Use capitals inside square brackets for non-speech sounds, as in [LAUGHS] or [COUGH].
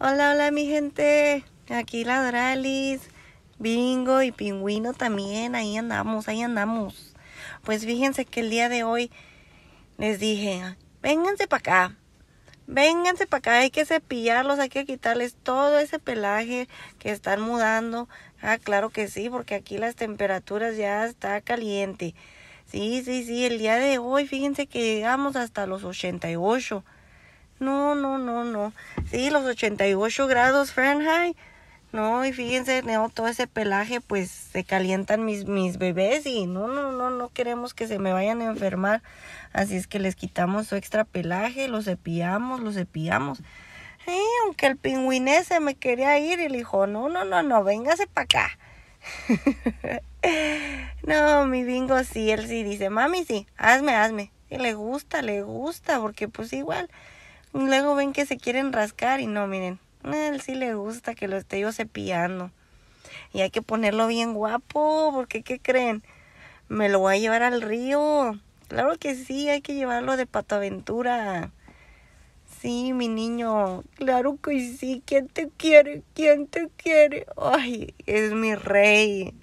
Hola, hola mi gente. Aquí Ladralis, Bingo y Pingüino también. Ahí andamos, ahí andamos. Pues fíjense que el día de hoy les dije, vénganse para acá. Vénganse para acá, hay que cepillarlos, hay que quitarles todo ese pelaje que están mudando. Ah, claro que sí, porque aquí las temperaturas ya está caliente. Sí, sí, sí, el día de hoy fíjense que llegamos hasta los 88. No, no, no, no. Sí, los 88 grados Fahrenheit. No, y fíjense, no, todo ese pelaje, pues se calientan mis, mis bebés y no, no, no, no queremos que se me vayan a enfermar. Así es que les quitamos su extra pelaje, los cepillamos, los cepillamos. Sí, aunque el pingüiné se me quería ir y le dijo, no, no, no, no, véngase para acá. [LAUGHS] no, mi bingo sí, él sí dice, mami sí, hazme, hazme. Y le gusta, le gusta, porque pues igual Luego ven que se quieren rascar y no, miren, a él sí le gusta que lo esté yo cepillando. Y hay que ponerlo bien guapo, porque ¿qué creen? Me lo voy a llevar al río. Claro que sí, hay que llevarlo de Patoaventura. Sí, mi niño, claro que sí. ¿Quién te quiere? ¿Quién te quiere? Ay, es mi rey.